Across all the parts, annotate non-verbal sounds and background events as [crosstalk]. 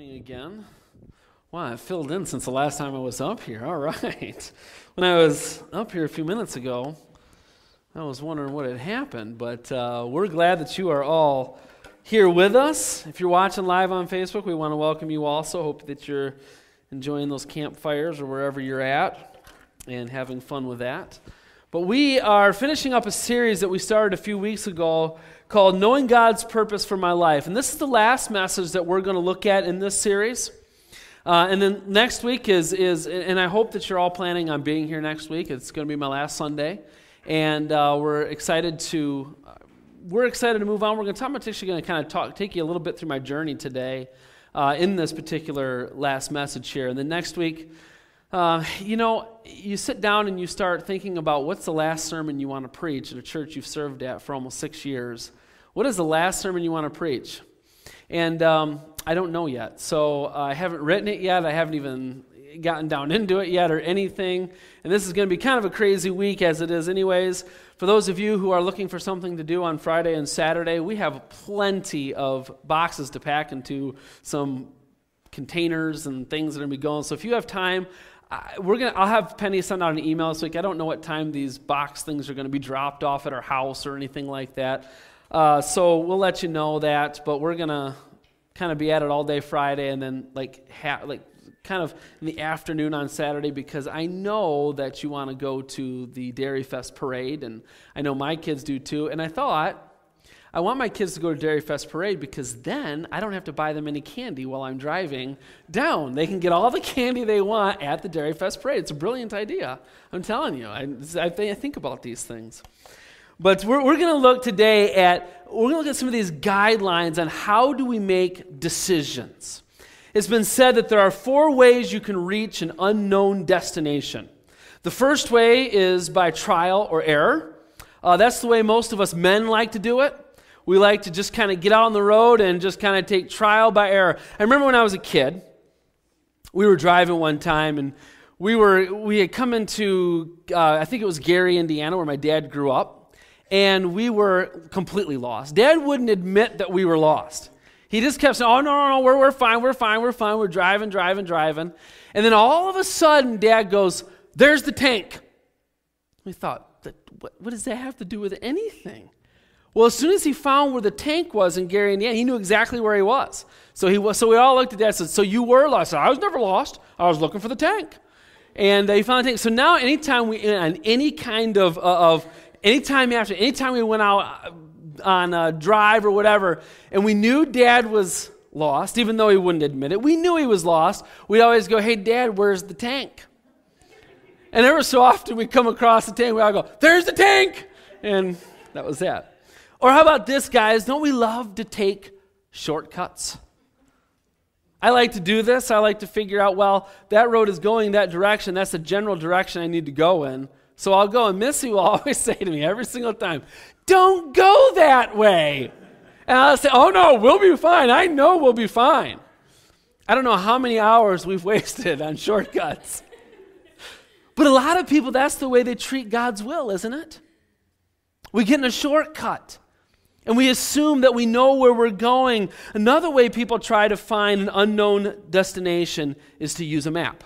morning again. Wow, I filled in since the last time I was up here. All right. [laughs] When I was up here a few minutes ago, I was wondering what had happened, but uh, we're glad that you are all here with us. If you're watching live on Facebook, we want to welcome you also. Hope that you're enjoying those campfires or wherever you're at and having fun with that. But we are finishing up a series that we started a few weeks ago called Knowing God's Purpose for My Life. And this is the last message that we're going to look at in this series. Uh, and then next week is, is, and I hope that you're all planning on being here next week. It's going to be my last Sunday. And uh, we're excited to, uh, we're excited to move on. We're going to, talk. I'm actually going to kind of talk, take you a little bit through my journey today uh, in this particular last message here. And then next week, uh, you know, you sit down and you start thinking about what's the last sermon you want to preach at a church you've served at for almost six years what is the last sermon you want to preach? And um, I don't know yet. So uh, I haven't written it yet. I haven't even gotten down into it yet or anything. And this is going to be kind of a crazy week as it is, anyways. For those of you who are looking for something to do on Friday and Saturday, we have plenty of boxes to pack into some containers and things that are going to be going. So if you have time, I, we're gonna. I'll have Penny send out an email this week. I don't know what time these box things are going to be dropped off at our house or anything like that. Uh, so we'll let you know that, but we're going to kind of be at it all day Friday and then like ha- like kind of in the afternoon on Saturday because I know that you want to go to the Dairy Fest parade and I know my kids do too. And I thought I want my kids to go to Dairy Fest Parade because then I don't have to buy them any candy while I'm driving down. They can get all the candy they want at the Dairy Fest Parade. It's a brilliant idea. I'm telling you. I, I, think about these things. But we're, we're going to look today at, we're going to look at some of these guidelines on how do we make decisions. It's been said that there are four ways you can reach an unknown destination. The first way is by trial or error. Uh, that's the way most of us men like to do it. We like to just kind of get out on the road and just kind of take trial by error. I remember when I was a kid, we were driving one time and we were we had come into uh, I think it was Gary, Indiana, where my dad grew up, and we were completely lost. Dad wouldn't admit that we were lost. He just kept saying, Oh, no, no, no, we're, we're fine, we're fine, we're fine, we're driving, driving, driving. And then all of a sudden, Dad goes, There's the tank. We thought, what, what does that have to do with anything? Well, as soon as he found where the tank was in Gary, Indiana, he knew exactly where he was. So he was. So we all looked at that and said, "So you were lost." I, said, I was never lost. I was looking for the tank, and they found the tank. So now, anytime we on any kind of uh, of anytime after, anytime we went out uh, on a drive or whatever, and we knew dad was lost, even though he wouldn't admit it, we knew he was lost. We'd always go, Hey, dad, where's the tank? And ever so often we come across the tank, we all go, There's the tank! And that was that. Or how about this, guys? Don't we love to take shortcuts? I like to do this. I like to figure out, well, that road is going that direction. That's the general direction I need to go in. So I'll go, and Missy will [laughs] always say to me every single time, Don't go that way. And I'll say, Oh no, we'll be fine. I know we'll be fine. I don't know how many hours we've [laughs] wasted on shortcuts. but a lot of people, that's the way they treat God's will, isn't it? We get in a shortcut and we assume that we know where we're going. Another way people try to find an unknown destination is to use a map.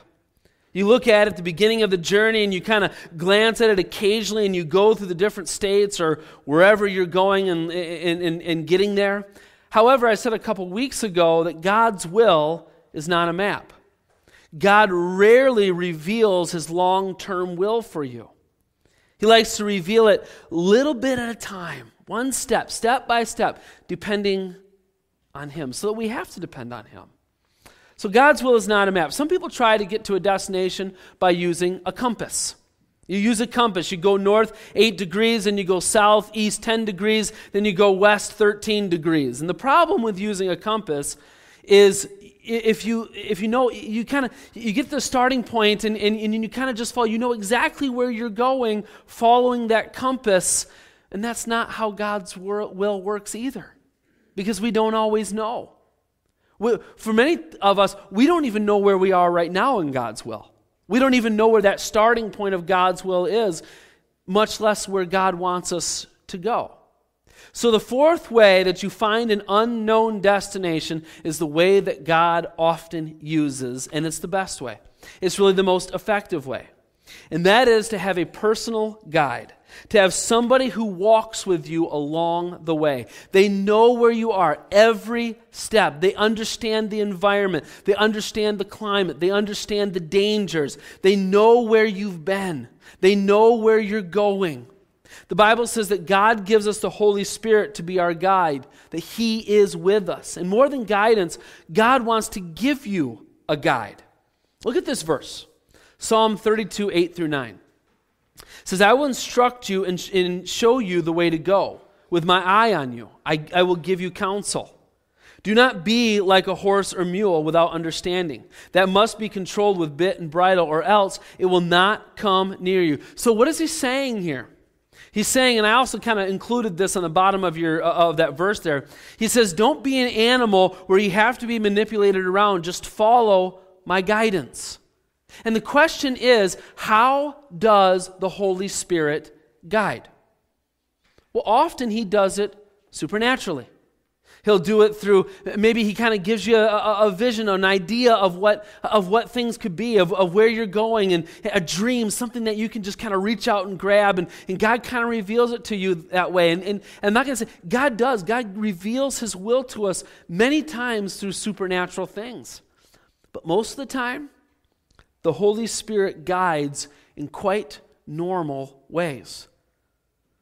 You look at it at the beginning of the journey and you kind of glance at it occasionally and you go through the different states or wherever you're going and, and, and, and getting there. However, I said a couple weeks ago that God's will is not a map. God rarely reveals his long term will for you. He likes to reveal it little bit at a time, one step, step by step, depending on him, so that we have to depend on him. So God's will is not a map. Some people try to get to a destination by using a compass. You use a compass. You go north 8 degrees, and you go south, east 10 degrees, then you go west 13 degrees. And the problem with using a compass is if you if you know you kind of you get the starting point and, and, and you kind of just follow you know exactly where you're going following that compass and that's not how god's will works either because we don't always know we, for many of us, we don't even know where we are right now in God's will. We don't even know where that starting point of God's will is, much less where God wants us to go. So, the fourth way that you find an unknown destination is the way that God often uses, and it's the best way. It's really the most effective way. And that is to have a personal guide to have somebody who walks with you along the way. They know where you are every step. They understand the environment, they understand the climate, they understand the dangers. They know where you've been, they know where you're going. The Bible says that God gives us the Holy Spirit to be our guide, that He is with us. And more than guidance, God wants to give you a guide. Look at this verse Psalm 32, 8 through 9 says, I will instruct you and, and show you the way to go. With my eye on you, I, I will give you counsel. Do not be like a horse or mule without understanding. That must be controlled with bit and bridle, or else it will not come near you. So, what is he saying here? He's saying, and I also kind of included this on the bottom of your uh, of that verse there. He says, "Don't be an animal where you have to be manipulated around. Just follow my guidance." And the question is how does the Holy Spirit guide? Well, often he does it supernaturally. He'll do it through, maybe he kind of gives you a, a, vision, an idea of what, of what things could be, of, of where you're going, and a dream, something that you can just kind of reach out and grab. And, and God kind of reveals it to you that way. And, and, and I'm not going to say, God does. God reveals his will to us many times through supernatural things. But most of the time, the Holy Spirit guides in quite normal ways.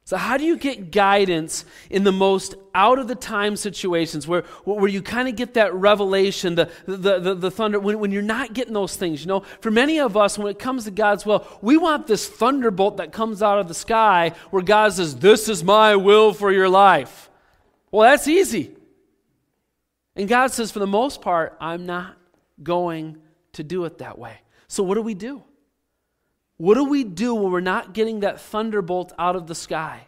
So, how do you get guidance in the most out of the time situations where, where you kind of get that revelation, the, the, the, the, thunder, when, when you're not getting those things? You know, for many of us, when it comes to God's will, we want this thunderbolt that comes out of the sky where God says, This is my will for your life. Well, that's easy. And God says, For the most part, I'm not going to do it that way. So, what do we do? What do we do when we're not getting that thunderbolt out of the sky?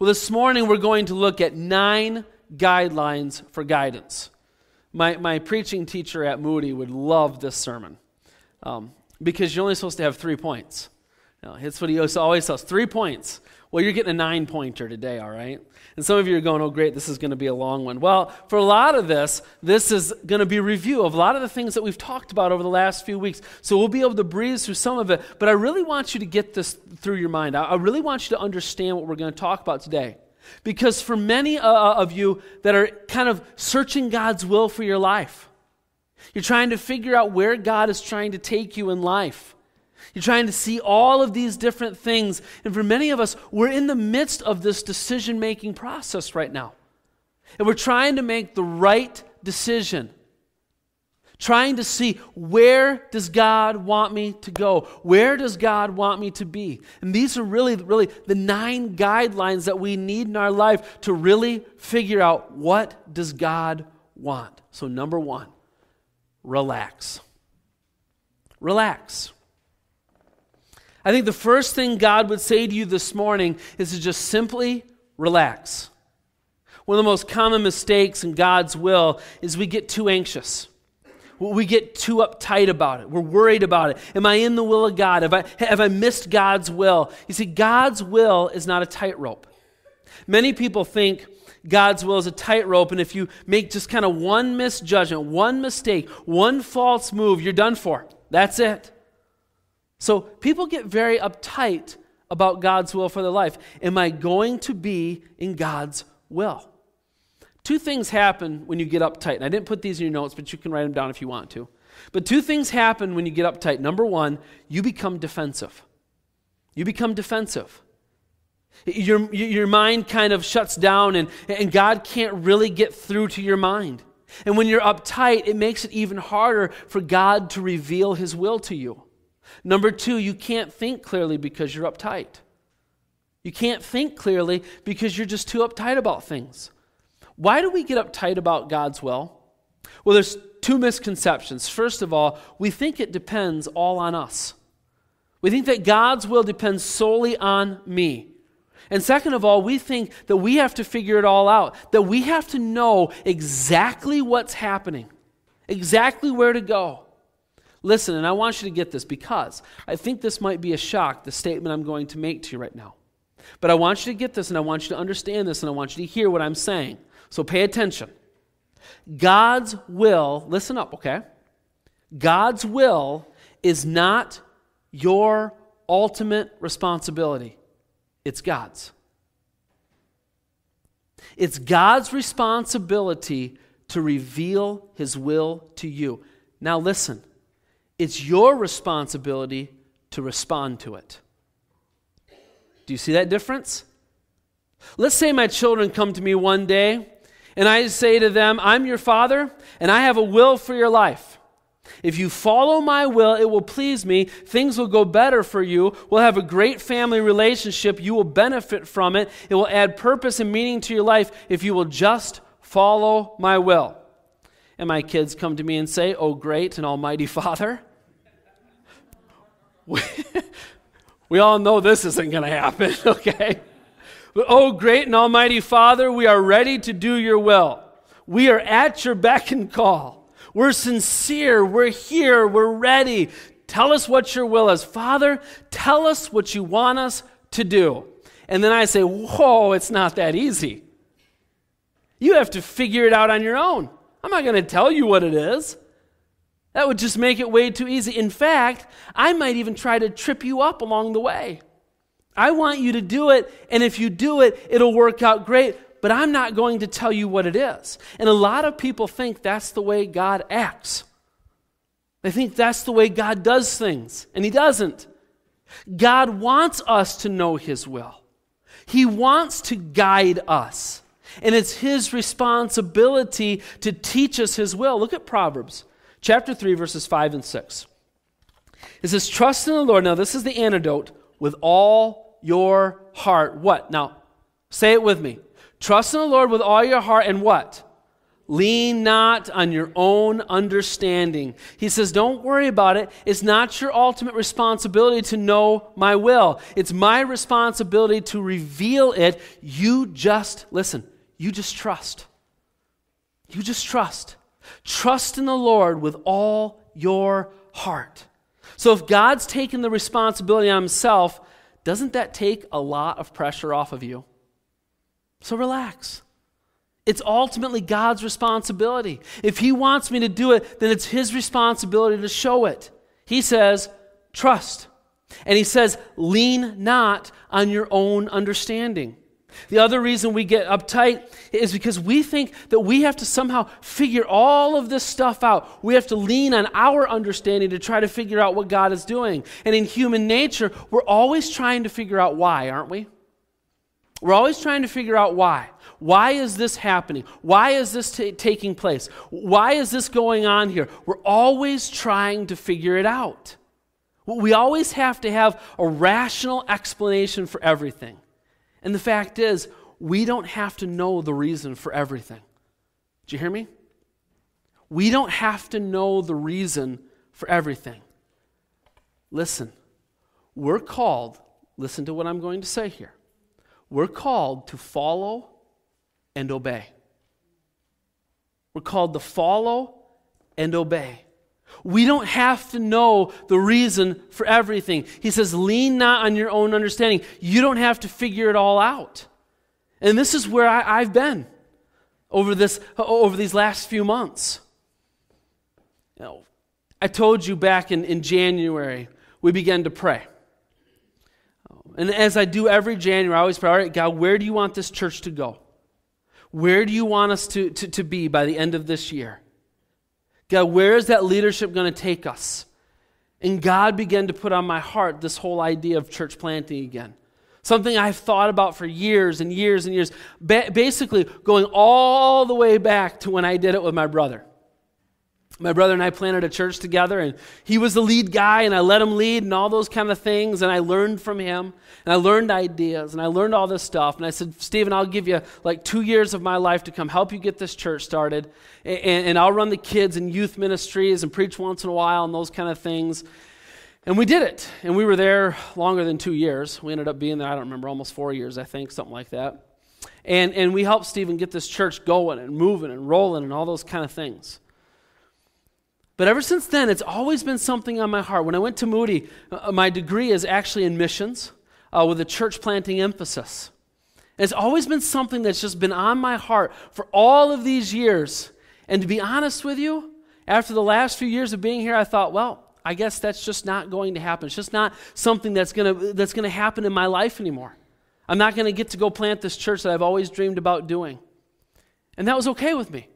Well, this morning we're going to look at nine guidelines for guidance. My, my preaching teacher at Moody would love this sermon um, because you're only supposed to have three points. You know, it's what he always tells three points. Well, you're getting a nine pointer today, all right? And some of you are going, oh, great, this is going to be a long one. Well, for a lot of this, this is going to be review of a lot of the things that we've talked about over the last few weeks. So we'll be able to breeze through some of it, but I really want you to get this through your mind. I really want you to understand what we're going to talk about today. Because for many uh, uh, of you that are kind of searching God's will for your life, you're trying to figure out where God is trying to take you in life. You're trying to see all of these different things. And for many of us, we're in the midst of this decision making process right now. And we're trying to make the right decision. Trying to see where does God want me to go? Where does God want me to be? And these are really, really the nine guidelines that we need in our life to really figure out what does God want. So, number one, relax. Relax. I think the first thing God would say to you this morning is to just simply relax. One of the most common mistakes in God's will is we get too anxious. We get too uptight about it. We're worried about it. Am I in the will of God? Have I, have I missed God's will? You see, God's will is not a tightrope. Many people think God's will is a tightrope, and if you make just kind of one misjudgment, one mistake, one false move, you're done for. That's it. So people get very uptight about God's will for their life. Am I going to be in God's will? Two things happen when you get uptight. And I didn't put these in your notes, but you can write them down if you want to. But two things happen when you get uptight. Number one, you become defensive. You become defensive. Your, your mind kind of shuts down, and, and God can't really get through to your mind. And when you're uptight, it makes it even harder for God to reveal His will to you. Number two, you can't think clearly because you're uptight. You can't think clearly because you're just too uptight about things. Why do we get uptight about God's will? Well, there's two misconceptions. First of all, we think it depends all on us. We think that God's will depends solely on me. And second of all, we think that we have to figure it all out, that we have to know exactly what's happening, exactly where to go. Listen, and I want you to get this because I think this might be a shock, the statement I'm going to make to you right now. But I want you to get this, and I want you to understand this, and I want you to hear what I'm saying. So pay attention. God's will, listen up, okay? God's will is not your ultimate responsibility, it's God's. It's God's responsibility to reveal his will to you. Now, listen, it's your responsibility to respond to it. Do you see that difference? Let's say my children come to me one day and I say to them, I'm your father and I have a will for your life. If you follow my will, it will please me. Things will go better for you. We'll have a great family relationship. You will benefit from it. It will add purpose and meaning to your life if you will just follow my will and my kids come to me and say, Oh, great and almighty Father. We, [laughs] we all know this isn't going to happen, [laughs] okay? But, oh, great and almighty Father, we are ready to do your will. We are at your beck and call. We're sincere. We're here. We're ready. Tell us what your will is. Father, tell us what you want us to do. And then I say, Whoa, it's not that easy. You have to figure it out on your own. I'm not going to tell you what it is. That would just make it way too easy. In fact, I might even try to trip you up along the way. I want you to do it, and if you do it, it'll work out great, but I'm not going to tell you what it is. And a lot of people think that's the way God acts. They think that's the way God does things, and He doesn't. God wants us to know His will, He wants to guide us. And it's his responsibility to teach us his will. Look at Proverbs chapter 3, verses 5 and 6. It says, Trust in the Lord. Now, this is the antidote with all your heart. What? Now, say it with me. Trust in the Lord with all your heart and what? Lean not on your own understanding. He says, Don't worry about it. It's not your ultimate responsibility to know my will, it's my responsibility to reveal it. You just listen. You just trust. You just trust. Trust in the Lord with all your heart. So if God's taken the responsibility on himself, doesn't that take a lot of pressure off of you? So relax. It's ultimately God's responsibility. If He wants me to do it, then it's His responsibility to show it. He says, trust. And He says, lean not on your own understanding. The other reason we get uptight is because we think that we have to somehow figure all of this stuff out. We have to lean on our understanding to try to figure out what God is doing. And in human nature, we're always trying to figure out why, aren't we? We're always trying to figure out why. Why is this happening? Why is this t- taking place? Why is this going on here? We're always trying to figure it out. We always have to have a rational explanation for everything. And the fact is, we don't have to know the reason for everything. Do you hear me? We don't have to know the reason for everything. Listen, we're called, listen to what I'm going to say here. We're called to follow and obey. We're called to follow and obey. We don't have to know the reason for everything. He says, lean not on your own understanding. You don't have to figure it all out. And this is where I, have been over, this, over these last few months. You know, I told you back in, in January, we began to pray. And as I do every January, I always pray, all right, God, where do you want this church to go? Where do you want us to, to, to be by the end of this year? God, where is that leadership going to take us? And God began to put on my heart this whole idea of church planting again. Something I've thought about for years and years and years, ba- basically going all the way back to when I did it with my brother my brother and I planted a church together, and he was the lead guy, and I let him lead, and all those kind of things. And I learned from him, and I learned ideas, and I learned all this stuff. And I said, Stephen, I'll give you like two years of my life to come help you get this church started, and, and I'll run the kids and youth ministries and preach once in a while and those kind of things. And we did it, and we were there longer than two years. We ended up being there, I don't remember, almost four years, I think, something like that. And, and we helped Stephen get this church going and moving and rolling and all those kind of things. But ever since then, it's always been something on my heart. When I went to Moody, uh, uh, my degree is actually in missions uh, with a church planting emphasis. And it's always been something that's just been on my heart for all of these years. And to be honest with you, after the last few years of being here, I thought, well, I guess that's just not going to happen. It's just not something that's going that's to happen in my life anymore. I'm not going to get to go plant this church that I've always dreamed about doing. And that was okay with me.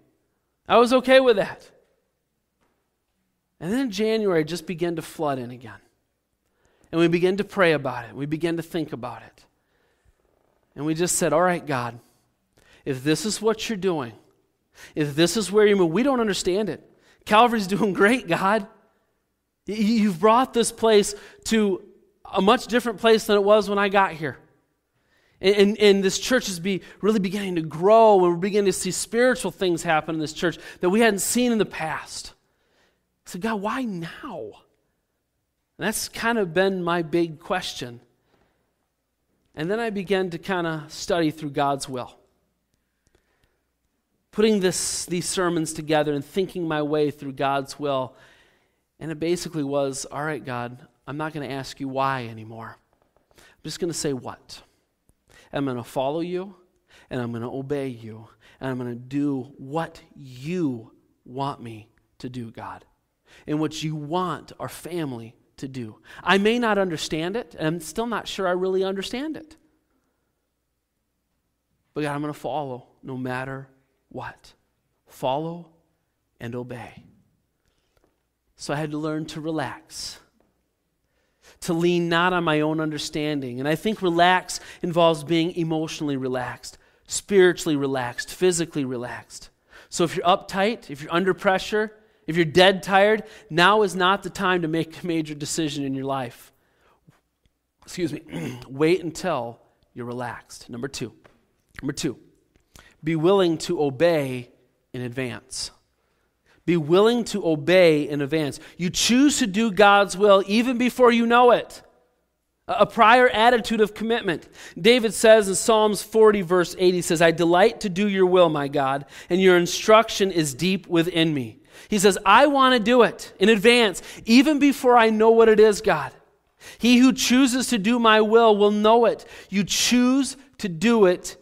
I was okay with that. And then in January, just began to flood in again. And we began to pray about it. We began to think about it. And we just said, All right, God, if this is what you're doing, if this is where you move, we don't understand it. Calvary's [laughs] doing great, God. You've brought this place to a much different place than it was when I got here. And, and, and, this church is be really beginning to grow, and we're beginning to see spiritual things happen in this church that we hadn't seen in the past said, God, why now? And that's kind of been my big question. And then I began to kind of study through God's will. Putting this, these sermons together and thinking my way through God's will. And it basically was all right, God, I'm not going to ask you why anymore. I'm just going to say what. I'm going to follow you, and I'm going to obey you, and I'm going to do what you want me to do, God and what you want our family to do. I may not understand it, and I'm still not sure I really understand it. But God, I'm going to follow no matter what. Follow and obey. So I had to learn to relax, to lean not on my own understanding. And I think relax involves being emotionally relaxed, spiritually relaxed, physically relaxed. So if you're uptight, if you're under pressure, if you're dead tired, now is not the time to make a major decision in your life. Excuse me. [clears throat] Wait until you're relaxed. Number two. Number two, be willing to obey in advance. Be willing to obey in advance. You choose to do God's will even before you know it. A prior attitude of commitment. David says in Psalms 40, verse 8, he says, I delight to do your will, my God, and your instruction is deep within me. He says, I want to do it in advance, even before I know what it is, God. He who chooses to do my will will know it. You choose to do it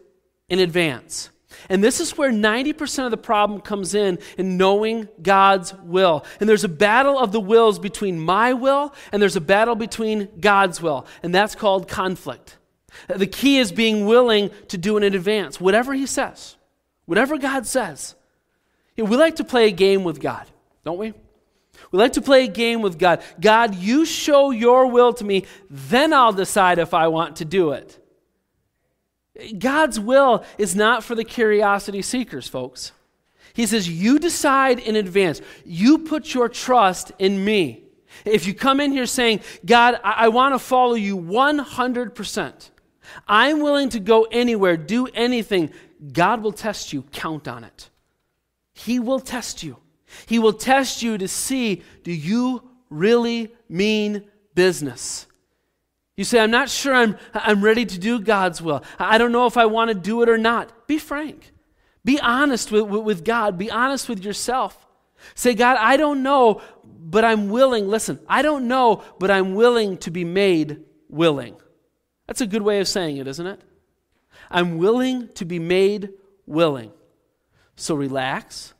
in advance. And this is where 90% of the problem comes in in knowing God's will. And there's a battle of the wills between my will and there's a battle between God's will. And that's called conflict. The key is being willing to do it in advance, whatever He says, whatever God says we like to play a game with God, don't we? We like to play a game with God. God, you show your will to me, then I'll decide if I want to do it. God's will is not for the curiosity seekers, folks. He says, You decide in advance. You put your trust in me. If you come in here saying, God, I, I want to follow you 100%, I'm willing to go anywhere, do anything, God will test you. Count on it. He will test you. He will test you to see do you really mean business? You say, I'm not sure I'm, I'm ready to do God's will. I don't know if I want to do it or not. Be frank. Be honest with, with God. Be honest with yourself. Say, God, I don't know, but I'm willing. Listen, I don't know, but I'm willing to be made willing. That's a good way of saying it, isn't it? I'm willing to be made willing. So relax,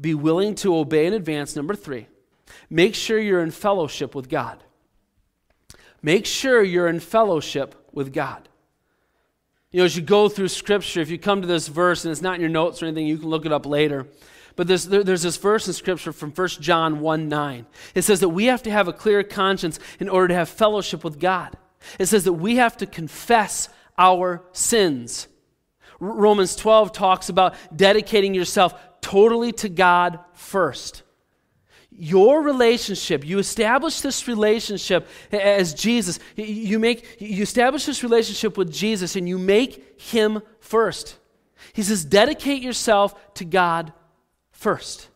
be willing to obey in advance. Number three, make sure you're in fellowship with God. Make sure you're in fellowship with God. You know, as you go through Scripture, if you come to this verse and it's not in your notes or anything, you can look it up later. But there's, there, there's this verse in Scripture from 1 John 1 9. It says that we have to have a clear conscience in order to have fellowship with God. It says that we have to confess our sins Romans 12 talks about dedicating yourself totally to God first. Your relationship, you establish this relationship as Jesus. You, make, you establish this relationship with Jesus and you make him first. He says, dedicate yourself to God first.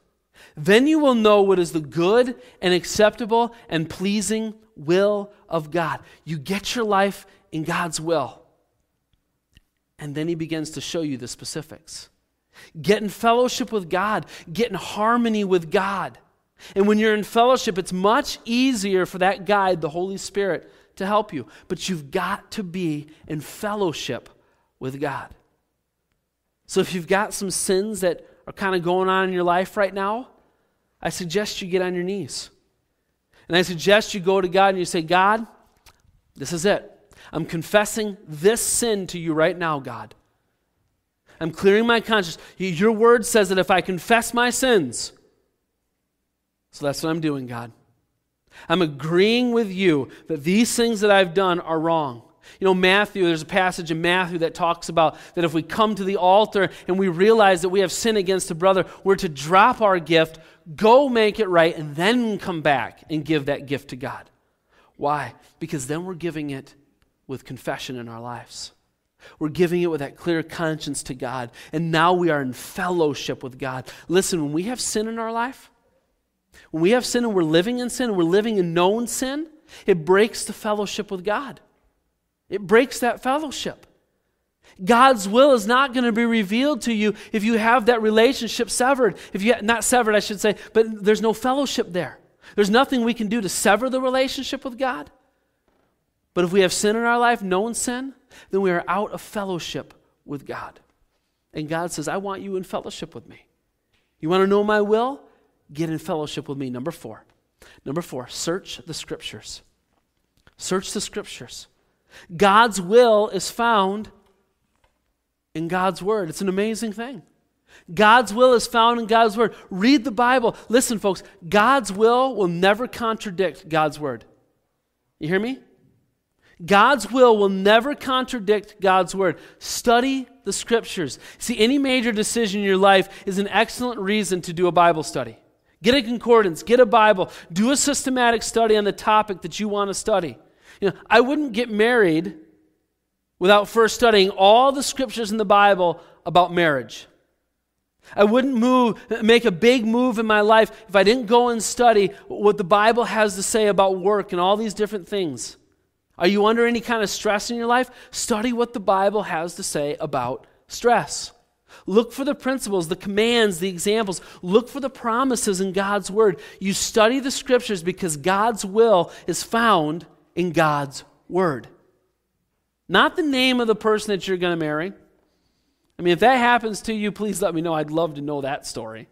Then you will know what is the good and acceptable and pleasing will of God. You get your life in God's will. And then he begins to show you the specifics. Get in fellowship with God, get in harmony with God. And when you're in fellowship, it's much easier for that guide, the Holy Spirit, to help you. But you've got to be in fellowship with God. So if you've got some sins that are kind of going on in your life right now, I suggest you get on your knees. And I suggest you go to God and you say, God, this is it. I'm confessing this sin to you right now, God. I'm clearing my conscience. Your word says that if I confess my sins, so that's what I'm doing, God. I'm agreeing with you that these things that I've done are wrong. You know, Matthew, there's a passage in Matthew that talks about that if we come to the altar and we realize that we have sin against a brother, we're to drop our gift, go make it right, and then come back and give that gift to God. Why? Because then we're giving it with confession in our lives. We're giving it with that clear conscience to God. And now we are in fellowship with God. Listen, when we have sin in our life, when we have sin and we're living in sin, and we're living in known sin, it breaks the fellowship with God. It breaks that fellowship. God's will is not going to be revealed to you if you have that relationship severed. If you not severed, I should say, but there's no fellowship there. There's nothing we can do to sever the relationship with God. But if we have sin in our life, known sin, then we are out of fellowship with God. And God says, I want you in fellowship with me. You want to know my will? Get in fellowship with me. Number four. Number four, search the scriptures. Search the scriptures. God's will is found in God's word. It's an amazing thing. God's will is found in God's word. Read the Bible. Listen, folks, God's will will never contradict God's word. You hear me? God's will will never contradict God's word. Study the scriptures. See, any major decision in your life is an excellent reason to do a Bible study. Get a concordance, get a Bible, do a systematic study on the topic that you want to study. You know, I wouldn't get married without first studying all the scriptures in the Bible about marriage. I wouldn't move, make a big move in my life if I didn't go and study what the Bible has to say about work and all these different things. Are you under any kind of stress in your life? Study what the Bible has to say about stress. Look for the principles, the commands, the examples. Look for the promises in God's Word. You study the Scriptures because God's will is found in God's Word. Not the name of the person that you're going to marry. I mean, if that happens to you, please let me know. I'd love to know that story.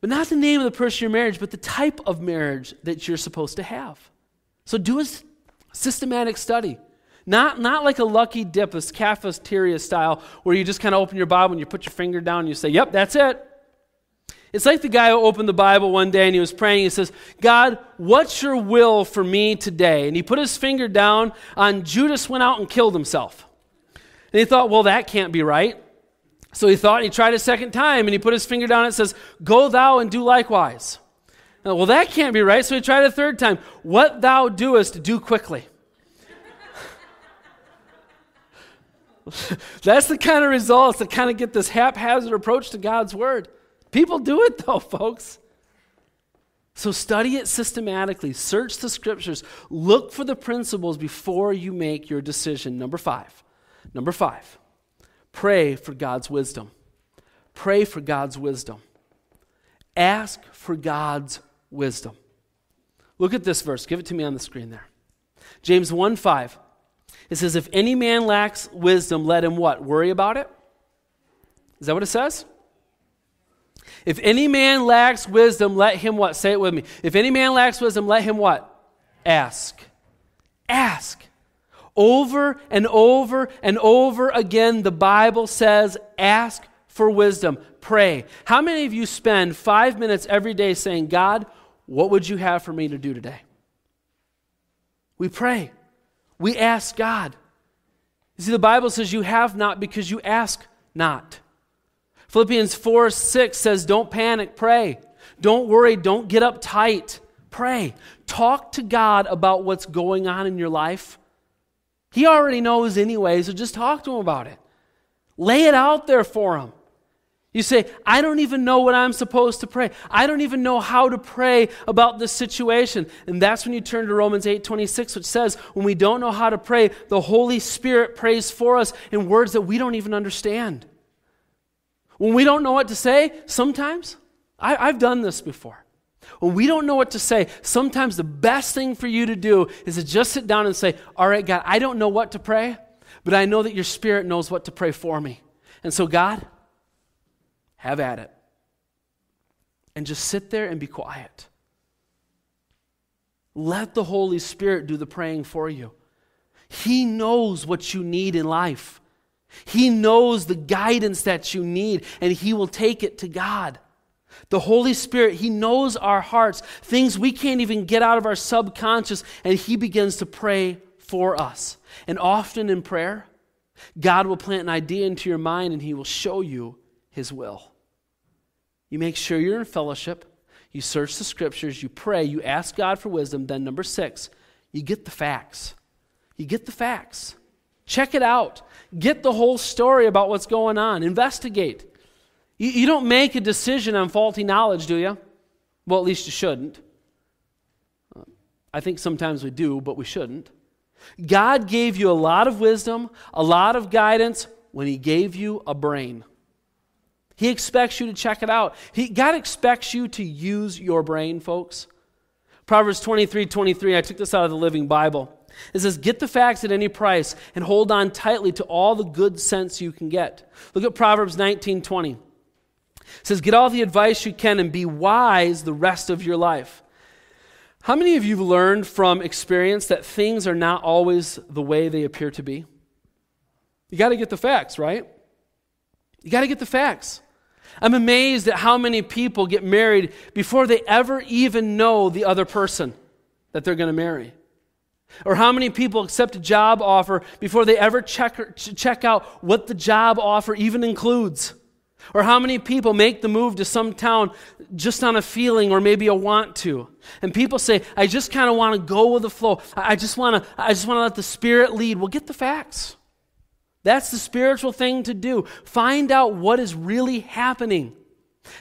But not the name of the person you're married, but the type of marriage that you're supposed to have. So do a systematic study. Not, not like a lucky dip, a cafeteria style, where you just kind of open your Bible and you put your finger down and you say, Yep, that's it. It's like the guy who opened the Bible one day and he was praying. He says, God, what's your will for me today? And he put his finger down on Judas, went out and killed himself. And he thought, Well, that can't be right. So he thought, and he tried a second time, and he put his finger down and it says, Go thou and do likewise. Well, that can't be right. So we tried a third time. What thou doest, do quickly. [laughs] That's the kind of results that kind of get this haphazard approach to God's word. People do it though, folks. So study it systematically, search the scriptures, look for the principles before you make your decision. Number five. Number five, pray for God's wisdom. Pray for God's wisdom. Ask for God's wisdom. Look at this verse. Give it to me on the screen there. James 1 5. It says, If any man lacks wisdom, let him what? Worry about it? Is that what it says? If any man lacks wisdom, let him what? Say it with me. If any man lacks wisdom, let him what? Ask. Ask. Over and over and over again, the Bible says, ask for wisdom. Pray. How many of you spend five minutes every day saying, God, what would you have for me to do today? We pray. We ask God. You see, the Bible says you have not because you ask not. Philippians 4 6 says, Don't panic, pray. Don't worry, don't get uptight. Pray. Talk to God about what's going on in your life. He already knows anyway, so just talk to Him about it. Lay it out there for Him. You say, I don't even know what I'm supposed to pray. I don't even know how to pray about this situation. And that's when you turn to Romans 8 26, which says, When we don't know how to pray, the Holy Spirit prays for us in words that we don't even understand. When we don't know what to say, sometimes, I, have done this before. When we don't know what to say, sometimes the best thing for you to do is to just sit down and say, All right, God, I don't know what to pray, but I know that your Spirit knows what to pray for me. And so, God, have at it. And just sit there and be quiet. Let the Holy Spirit do the praying for you. He knows what you need in life. He knows the guidance that you need, and He will take it to God. The Holy Spirit, He knows our hearts, things we can't even get out of our subconscious, and He begins to pray for us. And often in prayer, God will plant an idea into your mind and He will show you His will. You make sure you're in fellowship. You search the scriptures. You pray. You ask God for wisdom. Then, number six, you get the facts. You get the facts. Check it out. Get the whole story about what's going on. Investigate. You, you don't make a decision on faulty knowledge, do you? Well, at least you shouldn't. I think sometimes we do, but we shouldn't. God gave you a lot of wisdom, a lot of guidance when He gave you a brain. He expects you to check it out. He, God expects you to use your brain, folks. Proverbs 23 23, I took this out of the Living Bible. It says, Get the facts at any price and hold on tightly to all the good sense you can get. Look at Proverbs 19 20. It says, Get all the advice you can and be wise the rest of your life. How many of you have learned from experience that things are not always the way they appear to be? You got to get the facts, right? You got to get the facts. I'm amazed at how many people get married before they ever even know the other person that they're going to marry. Or how many people accept a job offer before they ever check, check out what the job offer even includes. Or how many people make the move to some town just on a feeling or maybe a want to. And people say, I just kind of want to go with the flow. I just want to I just want to let the spirit lead. Well, get the facts. That's the spiritual thing to do. Find out what is really happening.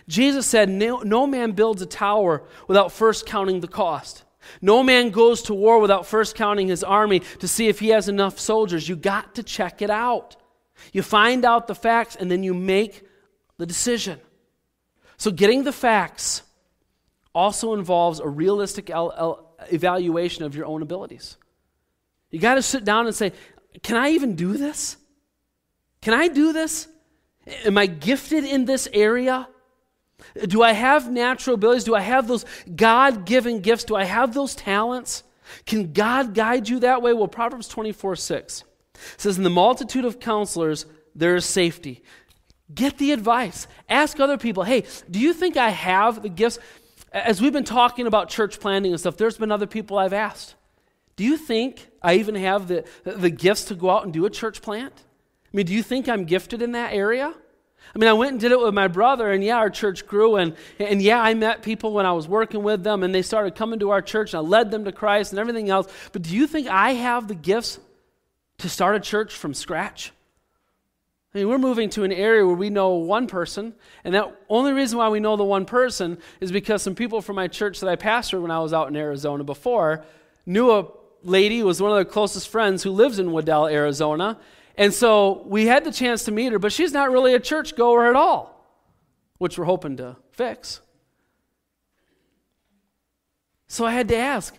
Jesus said, No, no man builds a tower without first counting the cost. No man goes to war without first counting his army to see if he has enough soldiers. You got to check it out. You find out the facts and then you make the decision. So, getting the facts also involves a realistic el- el- evaluation of your own abilities. You got to sit down and say, Can I even do this? Can I do this? Am I gifted in this area? Do I have natural abilities? Do I have those God given gifts? Do I have those talents? Can God guide you that way? Well, Proverbs 24 6 says, In the multitude of counselors, there is safety. Get the advice. Ask other people, hey, do you think I have the gifts? As we've been talking about church planning and stuff, there's been other people I've asked. Do you think I even have the, the gifts to go out and do a church plant? I mean, do you think I'm gifted in that area? I mean, I went and did it with my brother, and yeah, our church grew, and, and yeah, I met people when I was working with them, and they started coming to our church, and I led them to Christ and everything else. But do you think I have the gifts to start a church from scratch? I mean, we're moving to an area where we know one person, and the only reason why we know the one person is because some people from my church that I pastored when I was out in Arizona before knew a lady who was one of their closest friends who lives in Waddell, Arizona, and so we had the chance to meet her, but she's not really a church goer at all, which we're hoping to fix. So I had to ask,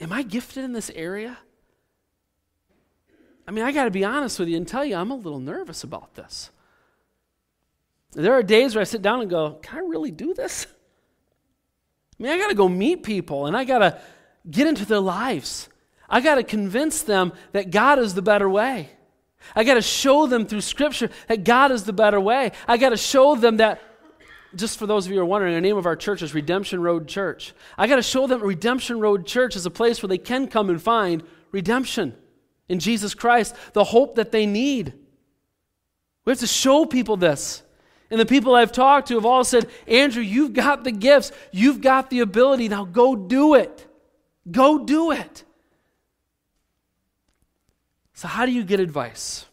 am I gifted in this area? I mean, I got to be honest with you and tell you, I'm a little nervous about this. There are days where I sit down and go, can I really do this? I mean, I got to go meet people and I got to get into their lives. I got to convince them that God is the better way. I got to show them through Scripture that God is the better way. I got to show them that, just for those of you who are wondering, the name of our church is Redemption Road Church. I got to show them Redemption Road Church is a place where they can come and find redemption in Jesus Christ, the hope that they need. We have to show people this. And the people I've talked to have all said, Andrew, you've got the gifts, you've got the ability, now go do it. Go do it. So, how do you get advice?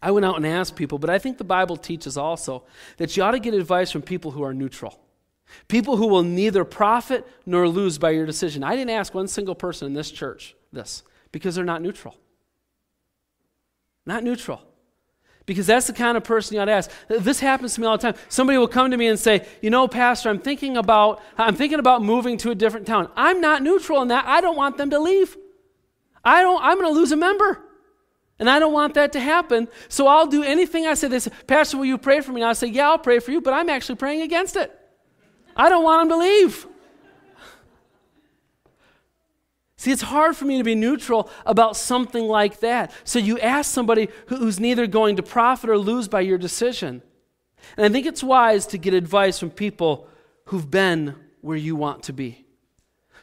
I went out and asked people, but I think the Bible teaches also that you ought to get advice from people who are neutral, people who will neither profit nor lose by your decision. I didn't ask one single person in this church this because they're not neutral. Not neutral. Because that's the kind of person you ought to ask. This happens to me all the time. Somebody will come to me and say, "You know, pastor, I'm thinking about I'm thinking about moving to a different town. I'm not neutral in that. I don't want them to leave." I don't, I'm going to lose a member. And I don't want that to happen. So I'll do anything I say. This Pastor, will you pray for me? And i say, Yeah, I'll pray for you, but I'm actually praying against it. I don't want them to leave. See, it's hard for me to be neutral about something like that. So you ask somebody who's neither going to profit or lose by your decision. And I think it's wise to get advice from people who've been where you want to be.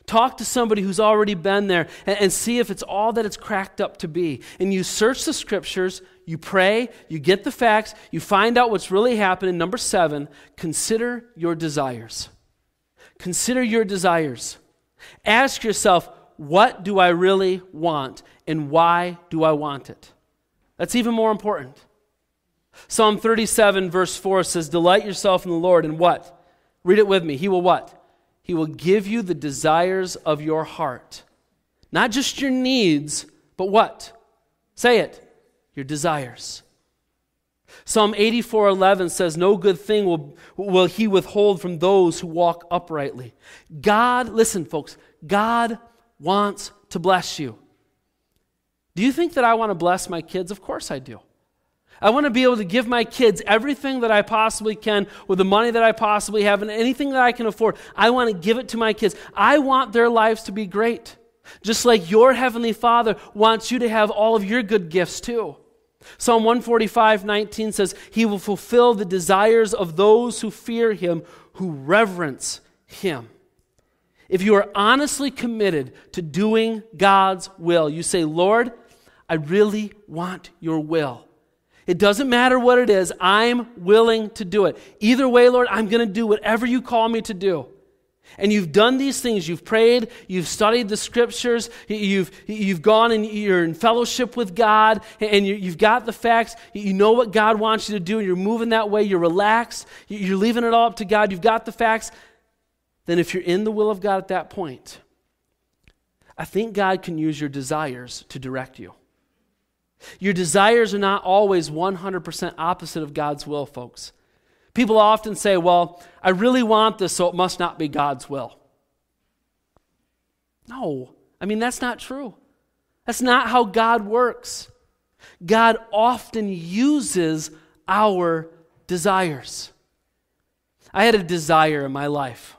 Talk to somebody who's already been there and, and, see if it's all that it's cracked up to be. And you search the scriptures, you pray, you get the facts, you find out what's really happening. Number seven, consider your desires. Consider your desires. Ask yourself, what do I really want and why do I want it? That's even more important. Psalm 37, verse 4 says, Delight yourself in the Lord, and what? Read it with me. He will what? He will give you the desires of your heart. Not just your needs, but what? Say it. Your desires. Psalm 84:11 says no good thing will, will he withhold from those who walk uprightly. God, listen folks, God wants to bless you. Do you think that I want to bless my kids? Of course I do. I want to be able to give my kids everything that I possibly can with the money that I possibly have and anything that I can afford. I want to give it to my kids. I want their lives to be great, just like your Heavenly Father wants you to have all of your good gifts too. Psalm 145 19 says, He will fulfill the desires of those who fear Him, who reverence Him. If you are honestly committed to doing God's will, you say, Lord, I really want your will. It doesn't matter what it is, I'm willing to do it. Either way, Lord, I'm going to do whatever you call me to do. And you've done these things. You've prayed, you've studied the scriptures, you've, you've gone and you're in fellowship with God, and you, have got the facts. You know what God wants you to do, and you're moving that way. You're relaxed, you're leaving it all up to God. You've got the facts. Then, if you're in the will of God at that point, I think God can use your desires to direct you. Your desires are not always 100% opposite of God's will, folks. People often say, Well, I really want this, so it must not be God's will. No, I mean, that's not true. That's not how God works. God often uses our desires. I had a desire in my life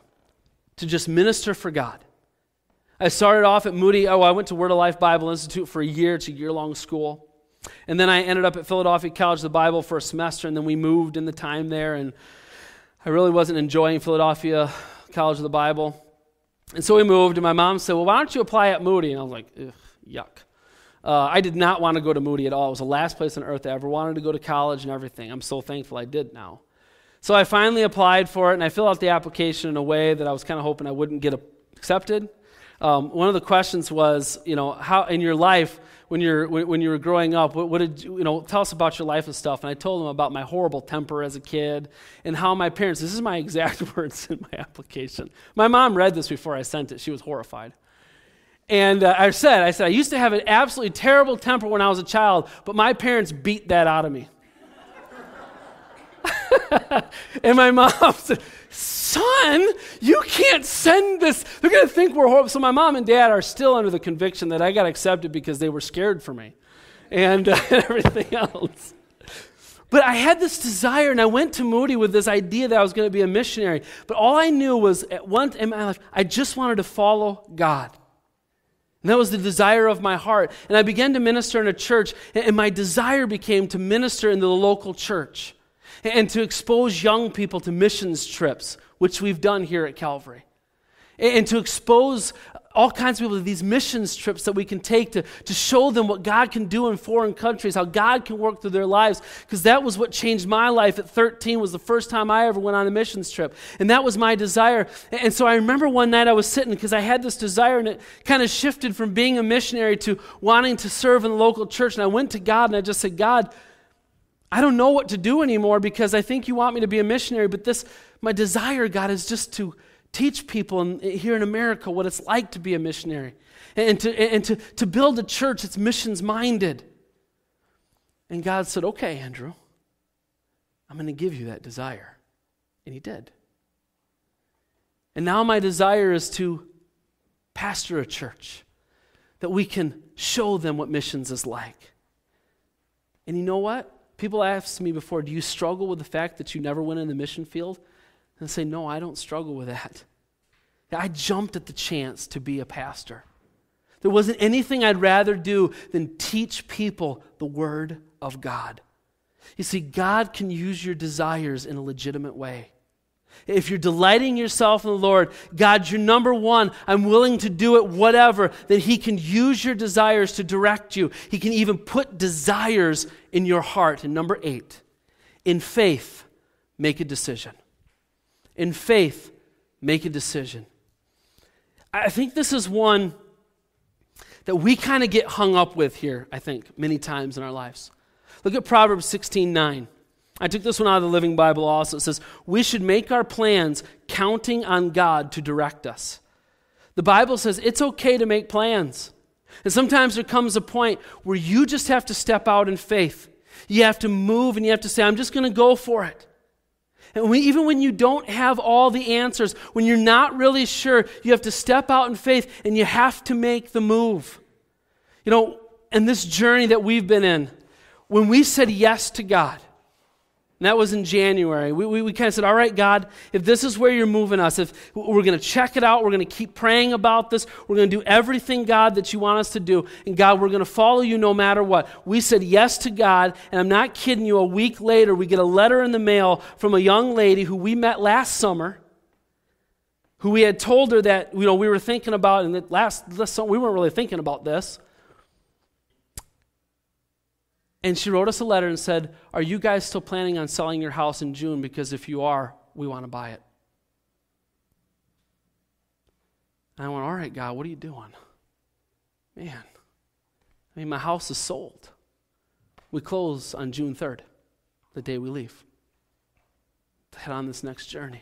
to just minister for God. I started off at Moody. Oh, I went to Word of Life Bible Institute for a year. It's a year long school. And then I ended up at Philadelphia College of the Bible for a semester, and then we moved in the time there, and I really wasn't enjoying Philadelphia College of the Bible. And so we moved, and my mom said, Well, why don't you apply at Moody? And I was like, yuck. Uh, I did not want to go to Moody at all. It was the last place on earth I ever wanted to go to college and everything. I'm so thankful I did now. So I finally applied for it, and I filled out the application in a way that I was kind of hoping I wouldn't get accepted. Um, one of the questions was, you know, how in your life, when you were, when you were growing up? What, what did you, you know? Tell us about your life and stuff." And I told him about my horrible temper as a kid and how my parents. This is my exact [laughs] words in my application. My mom read this before I sent it. She was horrified. And uh, I said, I said I used to have an absolutely terrible temper when I was a child, but my parents beat that out of me and my mom said, Son, you can't send this. They're going to think we're horrible. So my mom and dad are still under the conviction that I got accepted because they were scared for me and, uh, [laughs] everything else. But I had this desire, and I went to Moody with this idea that I was going to be a missionary. But all I knew was at once in my life, I just wanted to follow God. And that was the desire of my heart. And I began to minister in a church, and my desire became to minister in the local church and to expose young people to missions trips, which we've done here at Calvary, and to expose all kinds of people to these missions trips that we can take to, to show them what God can do in foreign countries, how God can work through their lives. Because that was what changed my life at 13 was the first time I ever went on a missions trip. And that was my desire. And so I remember one night I was sitting because I had this desire and it kind of shifted from being a missionary to wanting to serve in the local church. And I went to God and I just said, God, I don't know what to do anymore because I think you want me to be a missionary, but this, my desire, God, is just to teach people in, here in America what it's like to be a missionary and to, and to, to build a church that's missions minded. And God said, Okay, Andrew, I'm going to give you that desire. And He did. And now my desire is to pastor a church that we can show them what missions is like. And you know what? People asked me before, do you struggle with the fact that you never went in the mission field? And I say, no, I don't struggle with that. I jumped at the chance to be a pastor. There wasn't anything I'd rather do than teach people the Word of God. You see, God can use your desires in a legitimate way. If you're delighting yourself in the Lord, God, you're number one. I'm willing to do it, whatever, that He can use your desires to direct you. He can even put desires in your heart. And number eight, in faith, make a decision. In faith, make a decision. I think this is one that we kind of get hung up with here, I think, many times in our lives. Look at Proverbs 16 9. I took this one out of the Living Bible also. It says, We should make our plans counting on God to direct us. The Bible says it's okay to make plans. And sometimes there comes a point where you just have to step out in faith. You have to move and you have to say, I'm just going to go for it. And we, even when you don't have all the answers, when you're not really sure, you have to step out in faith and you have to make the move. You know, in this journey that we've been in, when we said yes to God, and that was in January. We, we, we kind of said, All right, God, if this is where you're moving us, if we're going to check it out, we're going to keep praying about this, we're going to do everything, God, that you want us to do. And God, we're going to follow you no matter what. We said yes to God, and I'm not kidding you. A week later, we get a letter in the mail from a young lady who we met last summer, who we had told her that, you know, we were thinking about, and that last, last summer, we weren't really thinking about this. And she wrote us a letter and said, Are you guys still planning on selling your house in June? Because if you are, we want to buy it. And I went, All right, God, what are you doing? Man, I mean, my house is sold. We close on June 3rd, the day we leave, to head on this next journey.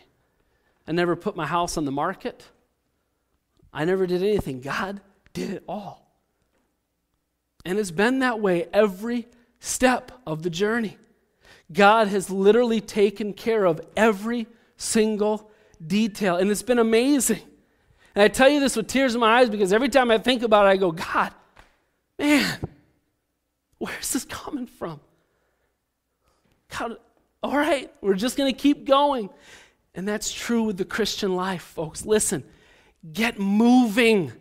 I never put my house on the market. I never did anything. God did it all. And it's been that way every step of the journey. God has literally taken care of every single detail, and it's been amazing. And I tell you this with tears in my eyes because every time I think about it, I go, God, man, where's this coming from? God, all right, we're just going to keep going. And that's true with the Christian life, folks. Listen, get moving,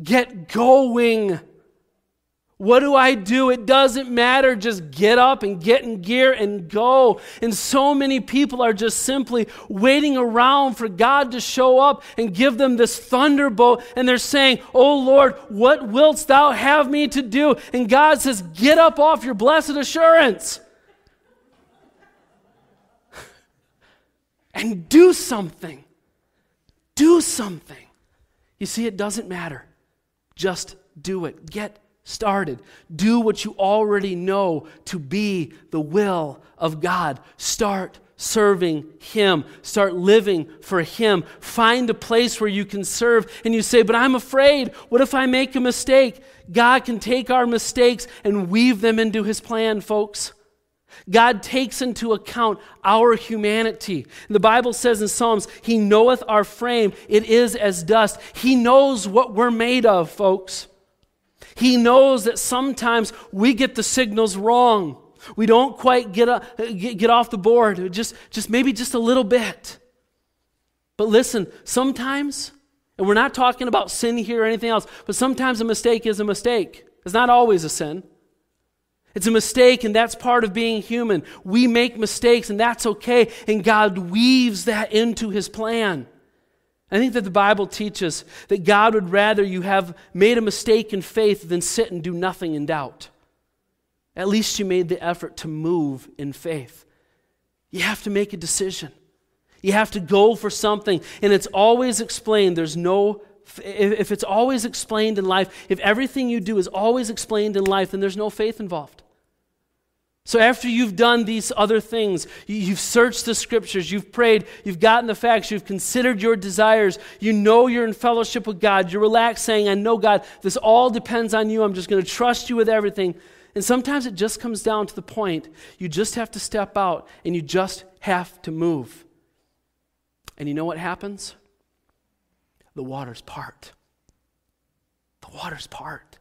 get going. What do I do? It doesn't matter. Just get up and get in gear and go. And so many people are just simply waiting around for God to show up and give them this thunderbolt. And they're saying, Oh Lord, what wilt thou have me to do? And God says, Get up off your blessed assurance [laughs] and do something. Do something. You see, it doesn't matter. Just do it. Get started. Do what you already know to be the will of God. Start serving Him. Start living for Him. Find a place where you can serve. And you say, But I'm afraid. What if I make a mistake? God can take our mistakes and weave them into His plan, folks. God takes into account our humanity. The Bible says in Psalms, He knoweth our frame. It is as dust. He knows what we're made of, folks. He knows that sometimes we get the signals wrong. We don't quite get, a, get off the board, just, just maybe just a little bit. But listen, sometimes, and we're not talking about sin here or anything else, but sometimes a mistake is a mistake. It's not always a sin. It's a mistake, and that's part of being human. We make mistakes, and that's okay. And God weaves that into His plan. I think that the Bible teaches that God would rather you have made a mistake in faith than sit and do nothing in doubt. At least you made the effort to move in faith. You have to make a decision. You have to go for something, and it's always explained. There's no if it's always explained in life, if everything you do is always explained in life, then there's no faith involved. So, after you've done these other things, you've searched the scriptures, you've prayed, you've gotten the facts, you've considered your desires, you know you're in fellowship with God, you're relaxed saying, I know God, this all depends on you, I'm just going to trust you with everything. And sometimes it just comes down to the point you just have to step out and you just have to move. And you know what happens? The waters part. The waters part.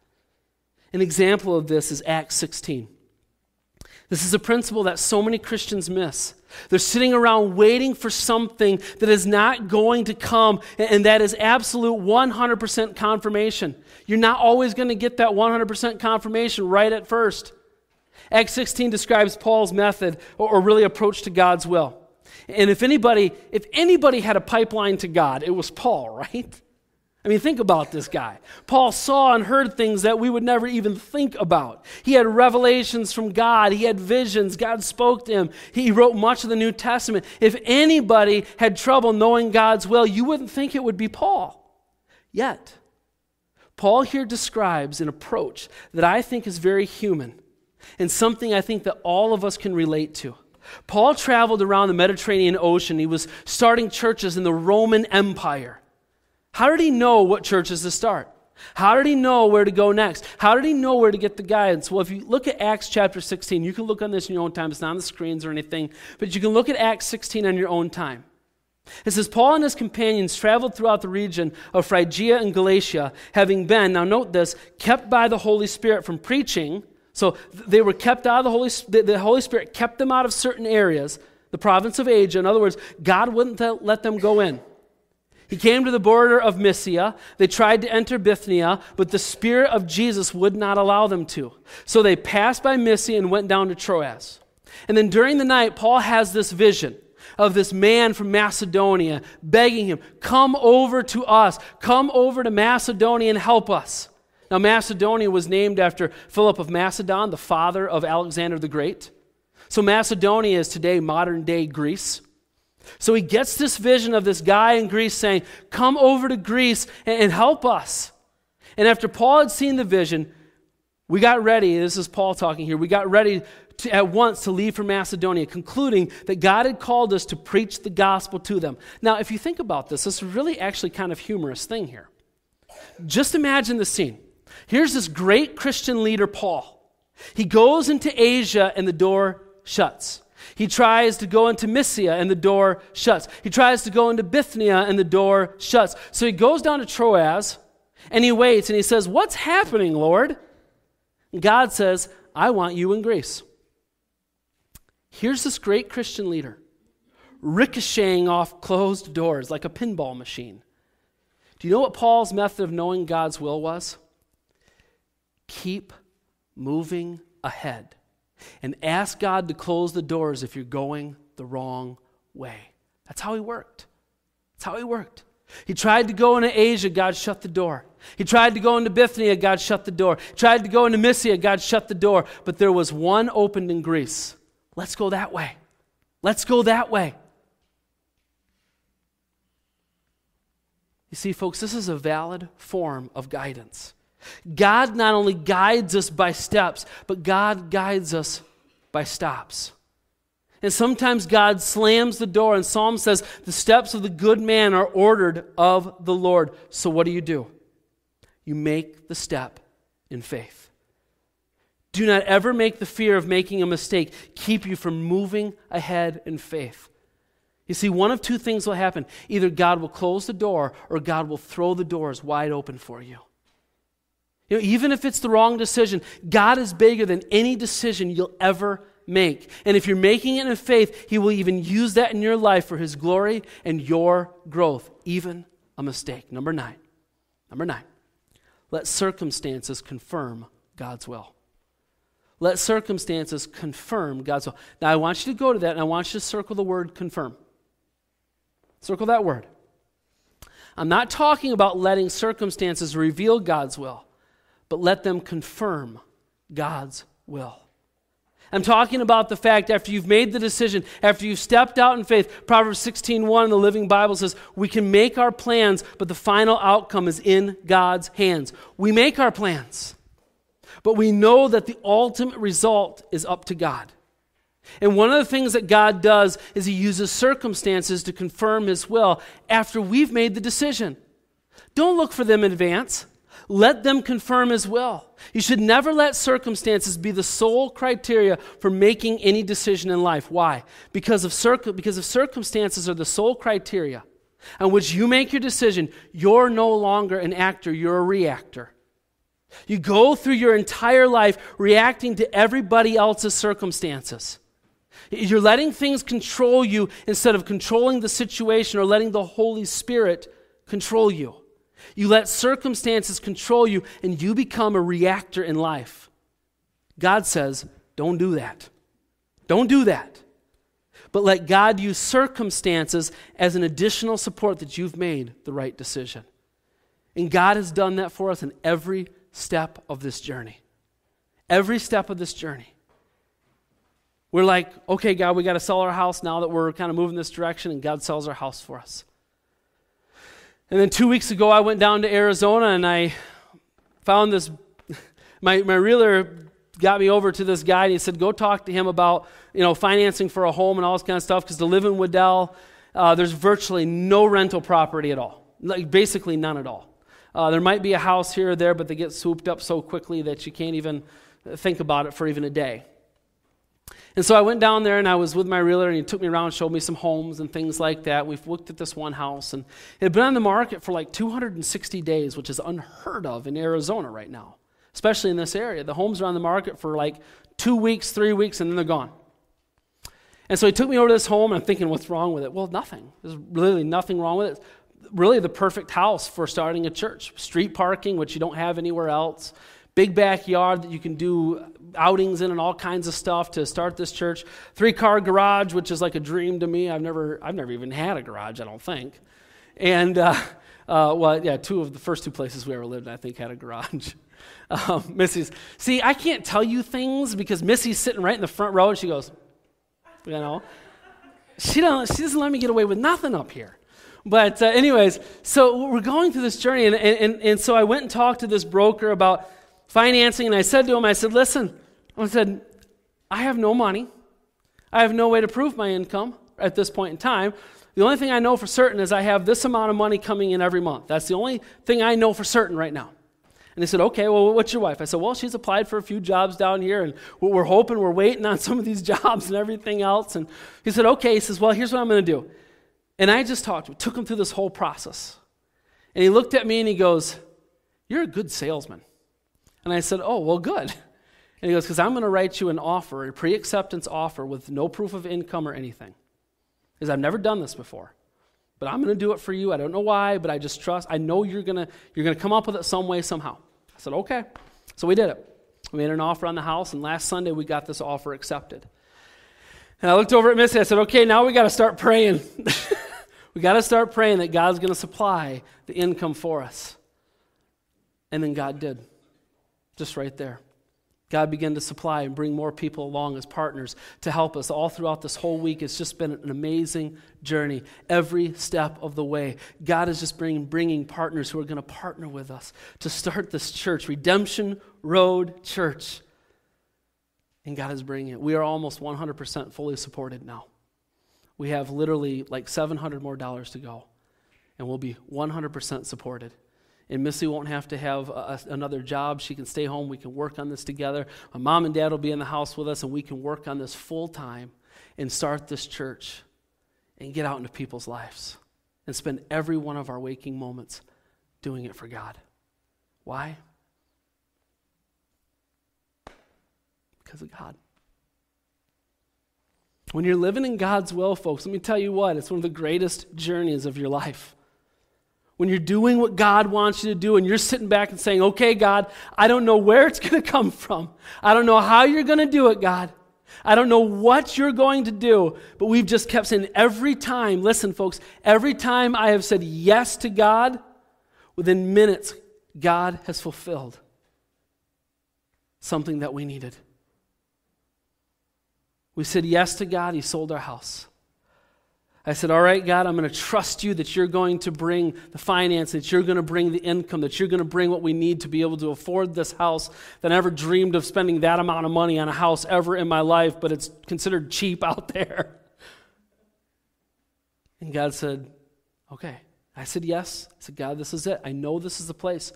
An example of this is Acts 16. This is a principle that so many Christians miss. They're sitting around waiting for something that is not going to come, and that is absolute 100% confirmation. You're not always going to get that 100% confirmation right at first. Acts 16 describes Paul's method, or really approach to God's will. And if anybody, if anybody had a pipeline to God, it was Paul, [laughs] right? I mean, think about this guy. Paul saw and heard things that we would never even think about. He had revelations from God, he had visions. God spoke to him. He wrote much of the New Testament. If anybody had trouble knowing God's will, you wouldn't think it would be Paul. Yet, Paul here describes an approach that I think is very human and something I think that all of us can relate to. Paul traveled around the Mediterranean Ocean. He was starting churches in the Roman Empire. How did he know what churches to start? How did he know where to go next? How did he know where to get the guidance? Well, if you look at Acts chapter 16, you can look on this in your own time. It's not on the screens or anything, but you can look at Acts 16 on your own time. It says, Paul and his companions traveled throughout the region of Phrygia and Galatia, having been, now note this, kept by the Holy Spirit from preaching. So they were kept out of the Holy the Holy Spirit kept them out of certain areas, the province of Asia. In other words, God wouldn't let them go in. He came to the border of Mysia. They tried to enter Bithynia, but the Spirit of Jesus would not allow them to. So they passed by Mysia and went down to Troas. And then during the night, Paul has this vision of this man from Macedonia begging him, Come over to us. Come over to Macedonia and help us. Now, Macedonia was named after Philip of Macedon, the father of Alexander the Great. So, Macedonia is today modern day Greece. So he gets this vision of this guy in Greece saying, Come over to Greece and, and help us. And after Paul had seen the vision, we got ready. This is Paul talking here. We got ready to, at once to leave for Macedonia, concluding that God had called us to preach the gospel to them. Now, if you think about this, this is really actually kind of humorous thing here. Just imagine the scene. Here's this great Christian leader, Paul. He goes into Asia and the door shuts. He tries to go into Mysia and the door shuts. He tries to go into Bithynia and the door shuts. So he goes down to Troas and he waits and he says, What's happening, Lord? And God says, I want you in Greece. Here's this great Christian leader ricocheting off closed doors like a pinball machine. Do you know what Paul's method of knowing God's will was? Keep moving ahead and ask God to close the doors if you're going the wrong way. That's how he worked. That's how he worked. He tried to go into Asia, God shut the door. He tried to go into Bithynia, God shut the door. He tried to go into Mysia, God shut the door. But there was one opened in Greece. Let's go that way. Let's go that way. You see, folks, this is a valid form of guidance. God not only guides us by steps, but God guides us by stops. And sometimes God slams the door, and Psalm says, The steps of the good man are ordered of the Lord. So what do you do? You make the step in faith. Do not ever make the fear of making a mistake keep you from moving ahead in faith. You see, one of two things will happen either God will close the door, or God will throw the doors wide open for you. You know, even if it's the wrong decision, God is bigger than any decision you'll ever make. And if you're making it in faith, He will even use that in your life for His glory and your growth, even a mistake. Number nine. Number nine. Let circumstances confirm God's will. Let circumstances confirm God's will. Now, I want you to go to that and I want you to circle the word confirm. Circle that word. I'm not talking about letting circumstances reveal God's will but let them confirm God's will. I'm talking about the fact after you've made the decision, after you've stepped out in faith, Proverbs 16:1 in the Living Bible says, "We can make our plans, but the final outcome is in God's hands." We make our plans, but we know that the ultimate result is up to God. And one of the things that God does is he uses circumstances to confirm his will after we've made the decision. Don't look for them in advance let them confirm as well. You should never let circumstances be the sole criteria for making any decision in life. Why? Because, of circ- because if circumstances are the sole criteria on which you make your decision, you're no longer an actor, you're a reactor. You go through your entire life reacting to everybody else's circumstances. You're letting things control you instead of controlling the situation or letting the Holy Spirit control you. You let circumstances control you and you become a reactor in life. God says, don't do that. Don't do that. But let God use circumstances as an additional support that you've made the right decision. And God has done that for us in every step of this journey. Every step of this journey. We're like, okay, God, we got to sell our house now that we're kind of moving this direction, and God sells our house for us. And then two weeks ago, I went down to Arizona and I found this. [laughs] My, my realtor got me over to this guy and he said, Go talk to him about you know, financing for a home and all this kind of stuff because to live in Waddell, uh, there's virtually no rental property at all, like basically none at all. Uh, there might be a house here or there, but they get swooped up so quickly that you can't even think about it for even a day. And so I went down there and I was with my realtor and he took me around showed me some homes and things like that. We've looked at this one house and it had been on the market for like 260 days, which is unheard of in Arizona right now, especially in this area. The homes are on the market for like two weeks, three weeks, and then they're gone. And so he took me over to this home and I'm thinking, what's wrong with it? Well, nothing. There's really nothing wrong with it. really the perfect house for starting a church. Street parking, which you don't have anywhere else big backyard that you can do outings in and all kinds of stuff to start this church. Three car garage, which is like a dream to me. I've never, I've never even had a garage, I don't think. And, uh, uh, well, yeah, two of the first two places we ever lived, I think, had a garage. [laughs] um, Missy's, see, I can't tell you things because Missy's sitting right in the front row and she goes, you know, she, don't, she doesn't let me get away with nothing up here but uh, anyways so we're going through this journey and, and, and, so i went and talked to this broker about financing, and I said to him, I said, listen, I said, I have no money. I have no way to prove my income at this point in time. The only thing I know for certain is I have this amount of money coming in every month. That's the only thing I know for certain right now. And they said, okay, well, what's your wife? I said, well, she's applied for a few jobs down here, and we're hoping, we're waiting on [laughs] some of these jobs and everything else. And he said, okay. He says, well, here's what I'm going to do. And I just talked to him, took him through this whole process. And he looked at me and he goes, You're a good salesman. And I said, Oh, well, good. And he goes, Because I'm going to write you an offer, a pre acceptance offer with no proof of income or anything. Because I've never done this before. But I'm going to do it for you. I don't know why, but I just trust. I know you're going to you're going to come up with it some way, somehow. I said, Okay. So we did it. We made an offer on the house, and last Sunday we got this offer accepted. And I looked over at Missy. I said, Okay, now we got to start praying. [laughs] we got to start praying that God's going to supply the income for us. And then God did just right there. God began to supply and bring more people along as partners to help us all throughout this whole week. It's just been an amazing journey every step of the way. God is just bringing, bringing partners who are going to partner with us to start this church, Redemption Road Church. And God is bringing it. We are almost 100% fully supported now. We have literally like 700 more dollars to go, and we'll be 100% supported and Missy won't have to have a, another job. She can stay home. We can work on this together. My mom and dad will be in the house with us, and we can work on this full time and start this church and get out into people's lives and spend every one of our waking moments doing it for God. Why? Because of God. When you're living in God's will, folks, let me tell you what, it's one of the greatest journeys of your life when you're doing what God wants you to do and you're sitting back and saying, okay, God, I don't know where it's [laughs] going to come from. I don't know how you're going to do it, God. I don't know what you're going to do, but we've just kept saying every time, listen, folks, every time I have said yes to God, within minutes, God has fulfilled something that we needed. We said yes to God, He sold our house. I said, All right, God, I'm going to trust you that you're going to bring the finance, that you're going to bring the income, that you're going to bring what we need to be able to afford this house. That I never dreamed of spending that amount of money on a house ever in my life, but it's considered cheap [laughs] out there. And God said, Okay. I said, Yes. I said, God, this is it. I know this is the place.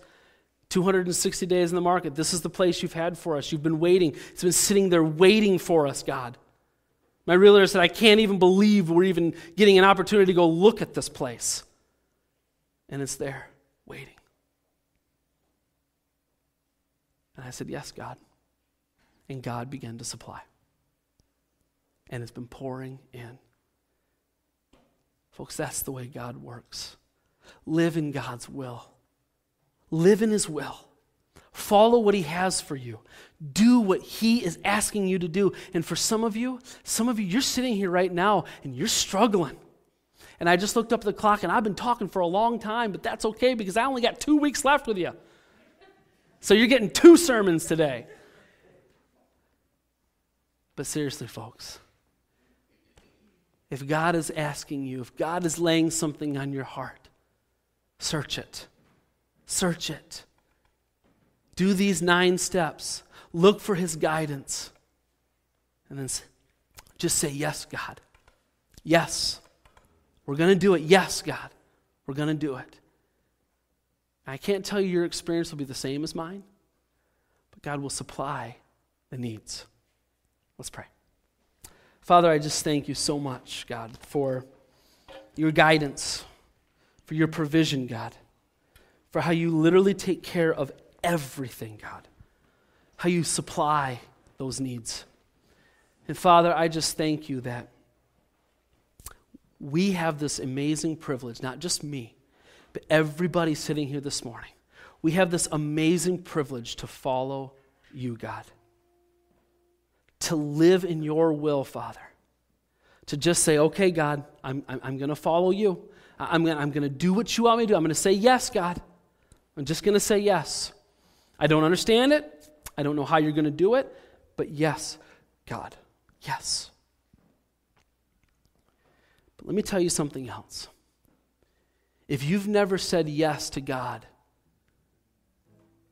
260 days in the market. This is the place you've had for us. You've been waiting. It's been sitting there waiting for us, God. My realtor said, I can't even believe we're even getting an opportunity to go look at this place. And it's there, waiting. And I said, Yes, God. And God began to supply. And it's been pouring in. Folks, that's the way God works. Live in God's will, live in His will. Follow what He has for you. Do what He is asking you to do. And for some of you, some of you, you're sitting here right now and you're struggling. And I just looked up the clock and I've been talking for a long time, but that's okay because I only got two weeks left with you. So you're getting two sermons today. But seriously, folks, if God is asking you, if God is laying something on your heart, search it. Search it. Do these nine steps. Look for his guidance. And then just say, Yes, God. Yes. We're going to do it. Yes, God. We're going to do it. I can't tell you your experience will be the same as mine, but God will supply the needs. Let's pray. Father, I just thank you so much, God, for your guidance, for your provision, God, for how you literally take care of everything, God. How you supply those needs. And Father, I just thank you that we have this amazing privilege, not just me, but everybody sitting here this morning. We have this amazing privilege to follow you, God, to live in your will, Father, to just say, okay, God, I'm, I'm, I'm going to follow you. I'm going I'm to do what you want me to do. I'm going to say yes, God. I'm just going to say yes. I don't understand it. I don't know how you're going to do it. But yes, God, yes. But let me tell you something else. If you've never said yes to God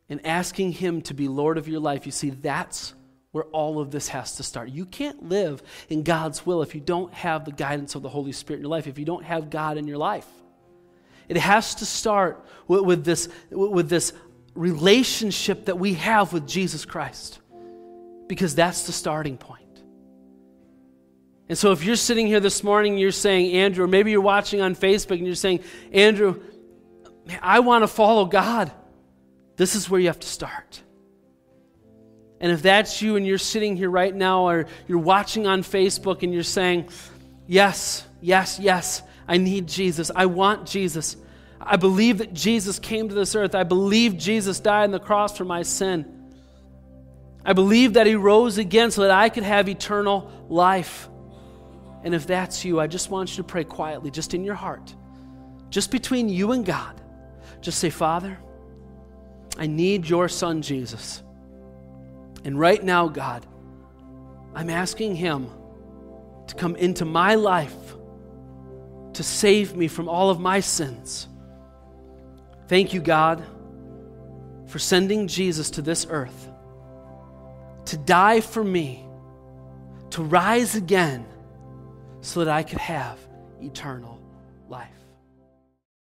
and asking Him to be Lord of your life, you see, that's where all of this has to start. You can't live in God's will if you don't have the guidance of the Holy Spirit in your life, if you don't have God in your life. It has to start with, with this, with this relationship that we have with Jesus Christ because that's the starting point. And so, if you're sitting here this morning, you're saying, Andrew, or maybe you're watching on Facebook and you're saying, Andrew, man, I want to follow God. This is where you have to start. And if that's you and you're sitting here right now or you're watching on Facebook and you're saying, Yes, yes, yes, I need Jesus. I want Jesus. I believe that Jesus came to this earth. I believe Jesus died on the cross for my sin. I believe that He rose again so that I could have eternal life. And if that's you, I just want you to pray quietly, just in your heart, just between you and God. Just say, Father, I need your Son, Jesus. And right now, God, I'm asking Him to come into my life to save me from all of my sins. Thank you, God, for sending Jesus to this earth to die for me, to rise again so that I could have eternal